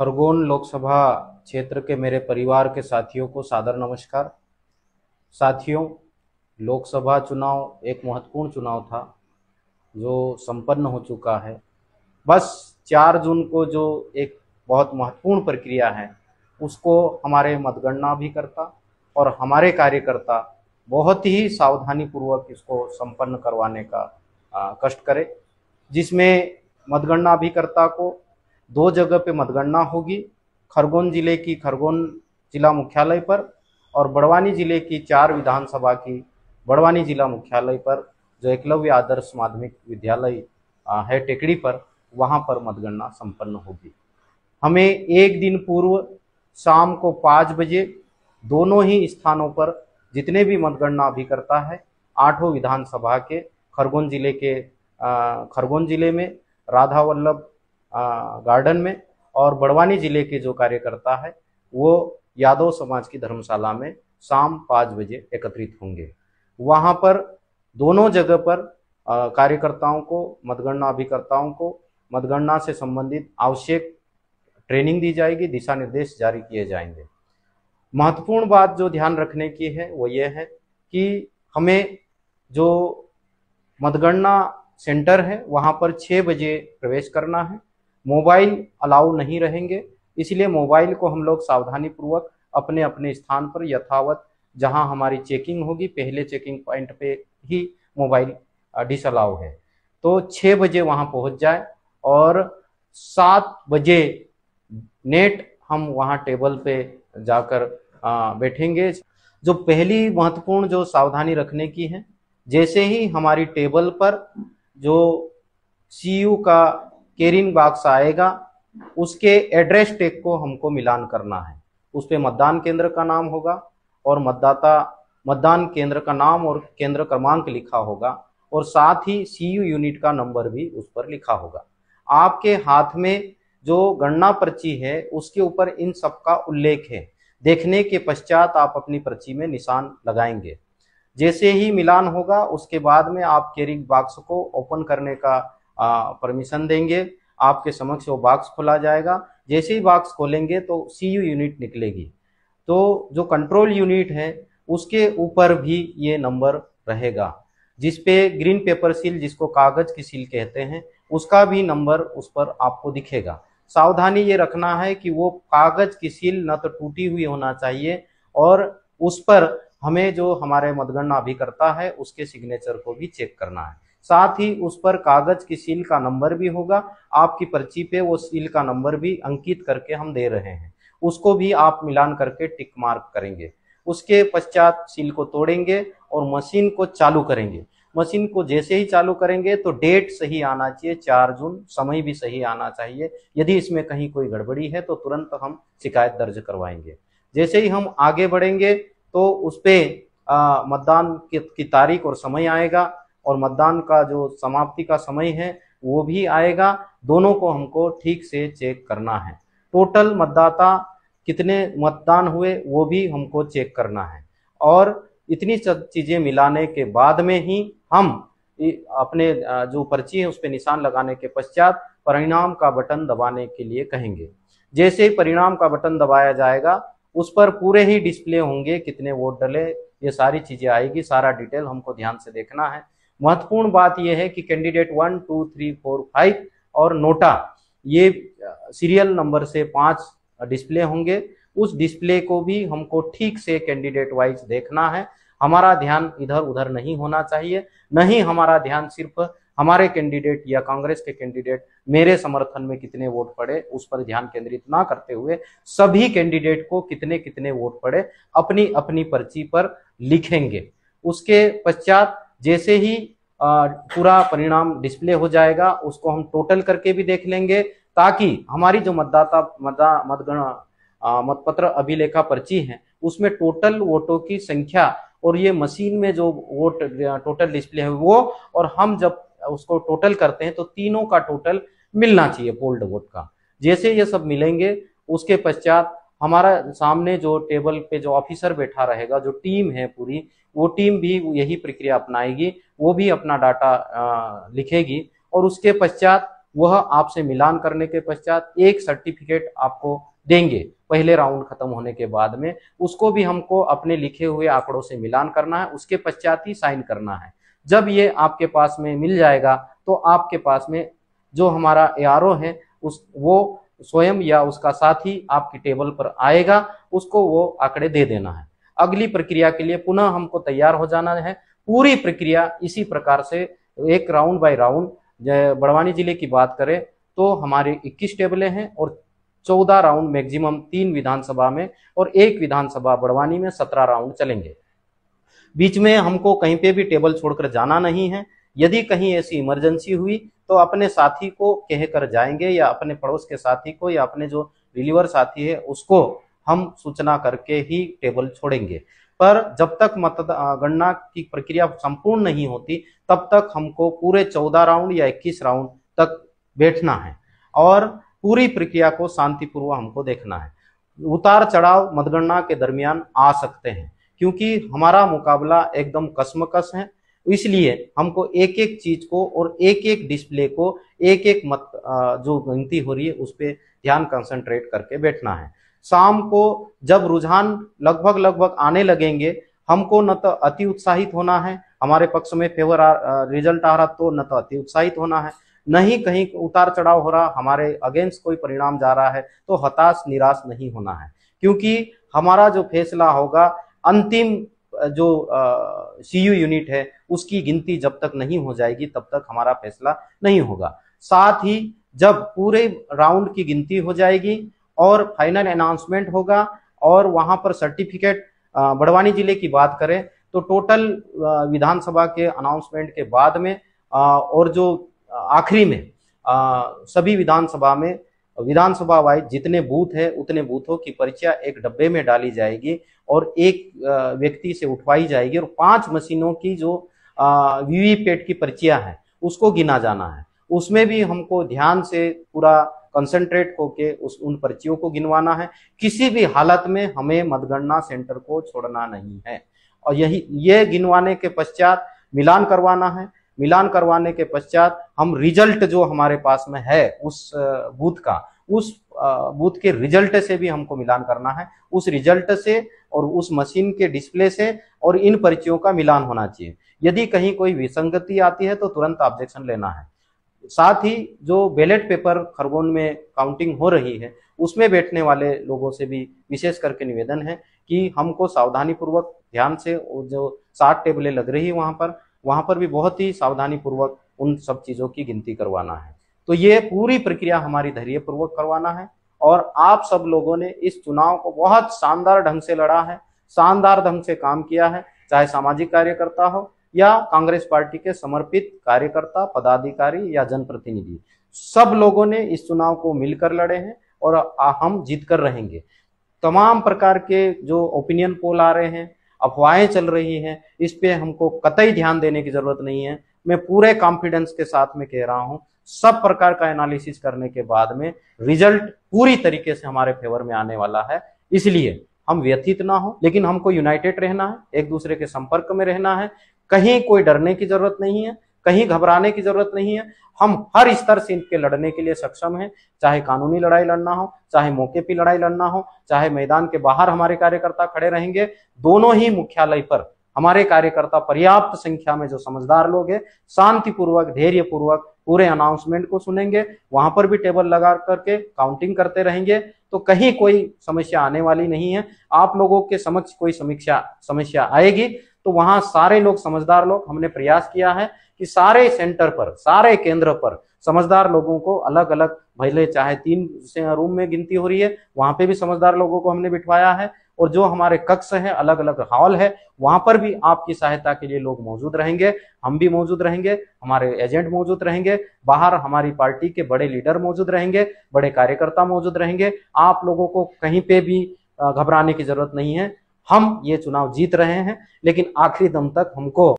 खरगोन लोकसभा क्षेत्र के मेरे परिवार के साथियों को सादर नमस्कार साथियों लोकसभा चुनाव एक महत्वपूर्ण चुनाव था जो संपन्न हो चुका है बस चार जून को जो एक बहुत महत्वपूर्ण प्रक्रिया है उसको हमारे मतगणना अभिकर्ता और हमारे कार्यकर्ता बहुत ही सावधानी पूर्वक इसको संपन्न करवाने का कष्ट करे जिसमें मतगणना अभिकर्ता को दो जगह पे मतगणना होगी खरगोन जिले की खरगोन जिला मुख्यालय पर और बड़वानी जिले की चार विधानसभा की बड़वानी जिला मुख्यालय पर जो एकलव्य आदर्श माध्यमिक विद्यालय है टेकड़ी पर वहाँ पर मतगणना संपन्न होगी हमें एक दिन पूर्व शाम को पाँच बजे दोनों ही स्थानों पर जितने भी मतगणना अभी करता है आठों विधानसभा के खरगोन जिले के खरगोन जिले में राधा वल्लभ गार्डन में और बड़वानी जिले के जो कार्यकर्ता है वो यादव समाज की धर्मशाला में शाम पाँच बजे एकत्रित होंगे वहाँ पर दोनों जगह पर कार्यकर्ताओं को मतगणना अभिकर्ताओं को मतगणना से संबंधित आवश्यक ट्रेनिंग दी जाएगी दिशा निर्देश जारी किए जाएंगे महत्वपूर्ण बात जो ध्यान रखने की है वो ये है कि हमें जो मतगणना सेंटर है वहाँ पर छः बजे प्रवेश करना है मोबाइल अलाउ नहीं रहेंगे इसलिए मोबाइल को हम लोग सावधानी पूर्वक अपने अपने स्थान पर यथावत जहां हमारी चेकिंग होगी पहले चेकिंग पॉइंट पे ही मोबाइल डिसअलाउ है तो छः बजे वहां पहुंच जाए और सात बजे नेट हम वहां टेबल पे जाकर बैठेंगे जो पहली महत्वपूर्ण जो सावधानी रखने की है जैसे ही हमारी टेबल पर जो सी का केरिंग बॉक्स आएगा उसके एड्रेस टेक को हमको मिलान करना है उस पर मतदान केंद्र का नाम होगा और मतदाता मतदान केंद्र का नाम और केंद्र क्रमांक लिखा होगा और साथ ही सी यूनिट का नंबर भी उस पर लिखा होगा आपके हाथ में जो गणना पर्ची है उसके ऊपर इन सब का उल्लेख है देखने के पश्चात आप अपनी पर्ची में निशान लगाएंगे जैसे ही मिलान होगा उसके बाद में आप कैरिंग बॉक्स को ओपन करने का परमिशन देंगे आपके समक्ष वो बॉक्स खोला जाएगा जैसे ही बॉक्स खोलेंगे तो सी यू यूनिट निकलेगी तो जो कंट्रोल यूनिट है उसके ऊपर भी ये नंबर रहेगा जिस पे ग्रीन पेपर सील जिसको कागज की सील कहते हैं उसका भी नंबर उस पर आपको दिखेगा सावधानी ये रखना है कि वो कागज की सील न तो टूटी हुई होना चाहिए और उस पर हमें जो हमारे मतगणना अभिकर्ता है उसके सिग्नेचर को भी चेक करना है साथ ही उस पर कागज की सील का नंबर भी होगा आपकी पर्ची पे वो सील का नंबर भी अंकित करके हम दे रहे हैं उसको भी आप मिलान करके टिक मार्क करेंगे उसके पश्चात सील को तोड़ेंगे और मशीन को चालू करेंगे मशीन को जैसे ही चालू करेंगे तो डेट सही आना चाहिए चार जून समय भी सही आना चाहिए यदि इसमें कहीं कोई गड़बड़ी है तो तुरंत हम शिकायत दर्ज करवाएंगे जैसे ही हम आगे बढ़ेंगे तो उस पर मतदान की, की तारीख और समय आएगा और मतदान का जो समाप्ति का समय है वो भी आएगा दोनों को हमको ठीक से चेक करना है टोटल मतदाता कितने मतदान हुए वो भी हमको चेक करना है और इतनी सब चीज़ें मिलाने के बाद में ही हम अपने जो पर्ची है उस पर निशान लगाने के पश्चात परिणाम का बटन दबाने के लिए कहेंगे जैसे ही परिणाम का बटन दबाया जाएगा उस पर पूरे ही डिस्प्ले होंगे कितने वोट डले ये सारी चीज़ें आएगी सारा डिटेल हमको ध्यान से देखना है महत्वपूर्ण बात यह है कि candidate one two three four five और नोटा ये सीरियल नंबर से पांच डिस्प्ले होंगे उस डिस्प्ले को भी हमको ठीक से कैंडिडेट वाइज देखना है हमारा ध्यान इधर उधर नहीं होना चाहिए नहीं हमारा ध्यान सिर्फ हमारे कैंडिडेट या कांग्रेस के कैंडिडेट मेरे समर्थन में कितने वोट पड़े उस पर ध्यान केंद्रित ना करते हुए सभी कैंडिडेट को कितने कितने वोट पड़े अपनी अपनी पर्ची पर लिखेंगे उसके पश्चात जैसे ही पूरा परिणाम डिस्प्ले हो जाएगा उसको हम टोटल करके भी देख लेंगे ताकि हमारी जो मतदाता मतदा मतगणना मतपत्र अभिलेखा पर्ची है उसमें टोटल वोटों की संख्या और ये मशीन में जो वोट टोटल डिस्प्ले है वो और हम जब उसको टोटल करते हैं तो तीनों का टोटल मिलना चाहिए पोल्ड वोट का जैसे ये सब मिलेंगे उसके पश्चात हमारा सामने जो टेबल पे जो ऑफिसर बैठा रहेगा जो टीम है पूरी वो टीम भी यही प्रक्रिया अपनाएगी वो भी अपना डाटा लिखेगी और उसके पश्चात वह आपसे मिलान करने के पश्चात एक सर्टिफिकेट आपको देंगे पहले राउंड खत्म होने के बाद में उसको भी हमको अपने लिखे हुए आंकड़ों से मिलान करना है उसके पश्चात ही साइन करना है जब ये आपके पास में मिल जाएगा तो आपके पास में जो हमारा ए है उस वो स्वयं या उसका साथी आपकी टेबल पर आएगा उसको वो आंकड़े दे देना है अगली प्रक्रिया के लिए पुनः हमको तैयार हो जाना है पूरी प्रक्रिया इसी प्रकार से एक राउंड बाय राउंड बड़वानी जिले की बात करें तो हमारे 21 टेबलें हैं और 14 राउंड मैक्सिमम तीन विधानसभा में और एक विधानसभा बड़वानी में 17 राउंड चलेंगे बीच में हमको कहीं पे भी टेबल छोड़कर जाना नहीं है यदि कहीं ऐसी इमरजेंसी हुई तो अपने साथी को कह कर जाएंगे या अपने पड़ोस के साथी को या अपने जो डिलीवर साथी है उसको हम सूचना करके ही टेबल छोड़ेंगे पर जब तक मत गणना की प्रक्रिया संपूर्ण नहीं होती तब तक हमको पूरे चौदह राउंड या इक्कीस राउंड तक बैठना है और पूरी प्रक्रिया को शांतिपूर्वक हमको देखना है उतार चढ़ाव मतगणना के दरमियान आ सकते हैं क्योंकि हमारा मुकाबला एकदम कसमकस है इसलिए हमको एक एक चीज को और एक एक डिस्प्ले को एक एक मत जो गिनती हो रही है उस पर ध्यान कंसंट्रेट करके बैठना है शाम को जब रुझान लगभग लगभग आने लगेंगे हमको न तो अति उत्साहित होना है हमारे पक्ष में फेवर आ, रिजल्ट आ रहा तो न तो अति उत्साहित होना है नहीं कहीं उतार चढ़ाव हो रहा हमारे अगेंस्ट कोई परिणाम जा रहा है तो हताश निराश नहीं होना है क्योंकि हमारा जो फैसला होगा अंतिम जो सी यूनिट है उसकी गिनती जब तक नहीं हो जाएगी तब तक हमारा फैसला नहीं होगा साथ ही जब पूरे राउंड की गिनती हो जाएगी और फाइनल अनाउंसमेंट होगा और वहां पर सर्टिफिकेट बड़वानी जिले की बात करें तो टोटल विधानसभा के अनाउंसमेंट के बाद में और जो आखिरी में सभी विधानसभा में विधानसभा वाइज जितने बूथ है उतने बूथों की पर्चिया एक डब्बे में डाली जाएगी और एक व्यक्ति से उठवाई जाएगी और पांच मशीनों की जो वीवीपैट की पर्चिया है उसको गिना जाना है उसमें भी हमको ध्यान से पूरा कंसंट्रेट होके उस उन पर्चियों को गिनवाना है किसी भी हालत में हमें मतगणना सेंटर को छोड़ना नहीं है और यही ये गिनवाने के पश्चात मिलान करवाना है मिलान करवाने के पश्चात हम रिजल्ट जो हमारे पास में है उस बूथ का उस बूथ के रिजल्ट से भी हमको मिलान करना है उस रिजल्ट से और उस मशीन के डिस्प्ले से और इन पर्चियों का मिलान होना चाहिए यदि कहीं कोई विसंगति आती है तो तुरंत ऑब्जेक्शन लेना है साथ ही जो बैलेट पेपर खरगोन में काउंटिंग हो रही है उसमें बैठने वाले लोगों से भी विशेष करके निवेदन है कि हमको सावधानी पूर्वक ध्यान से जो सात टेबलें लग रही है वहां पर वहाँ पर भी बहुत ही सावधानी पूर्वक उन सब चीज़ों की गिनती करवाना है तो ये पूरी प्रक्रिया हमारी धैर्यपूर्वक करवाना है और आप सब लोगों ने इस चुनाव को बहुत शानदार ढंग से लड़ा है शानदार ढंग से काम किया है चाहे सामाजिक कार्यकर्ता हो या कांग्रेस पार्टी के समर्पित कार्यकर्ता पदाधिकारी या जनप्रतिनिधि सब लोगों ने इस चुनाव को मिलकर लड़े हैं और हम जीत कर रहेंगे तमाम प्रकार के जो ओपिनियन पोल आ रहे हैं अफवाहें चल रही हैं इस पे हमको कतई ध्यान देने की जरूरत नहीं है मैं पूरे कॉन्फिडेंस के साथ में कह रहा हूं सब प्रकार का एनालिसिस करने के बाद में रिजल्ट पूरी तरीके से हमारे फेवर में आने वाला है इसलिए हम व्यथित ना हो लेकिन हमको यूनाइटेड रहना है एक दूसरे के संपर्क में रहना है कहीं कोई डरने की जरूरत नहीं है कहीं घबराने की जरूरत नहीं है हम हर स्तर से इनके लड़ने के लिए सक्षम हैं चाहे कानूनी लड़ाई लड़ना हो चाहे मौके पर लड़ाई लड़ना हो चाहे मैदान के बाहर हमारे कार्यकर्ता खड़े रहेंगे दोनों ही मुख्यालय पर हमारे कार्यकर्ता पर्याप्त संख्या में जो समझदार लोग हैं शांतिपूर्वक धैर्यपूर्वक पूरे अनाउंसमेंट को सुनेंगे वहां पर भी टेबल लगा करके काउंटिंग करते रहेंगे तो कहीं कोई समस्या आने वाली नहीं है आप लोगों के समक्ष कोई समीक्षा समस्या आएगी तो वहां सारे लोग समझदार लोग हमने प्रयास किया है कि सारे सेंटर पर सारे केंद्र पर समझदार लोगों को अलग अलग भले चाहे तीन से रूम में गिनती हो रही है वहां पे भी समझदार लोगों को हमने बिठवाया है और जो हमारे कक्ष है अलग अलग हॉल है वहां पर भी आपकी सहायता के लिए लोग मौजूद रहेंगे हम भी मौजूद रहेंगे हमारे एजेंट मौजूद रहेंगे बाहर हमारी पार्टी के बड़े लीडर मौजूद रहेंगे बड़े कार्यकर्ता मौजूद रहेंगे आप लोगों को कहीं पे भी घबराने की जरूरत नहीं है हम ये चुनाव जीत रहे हैं लेकिन आखिरी दम तक हमको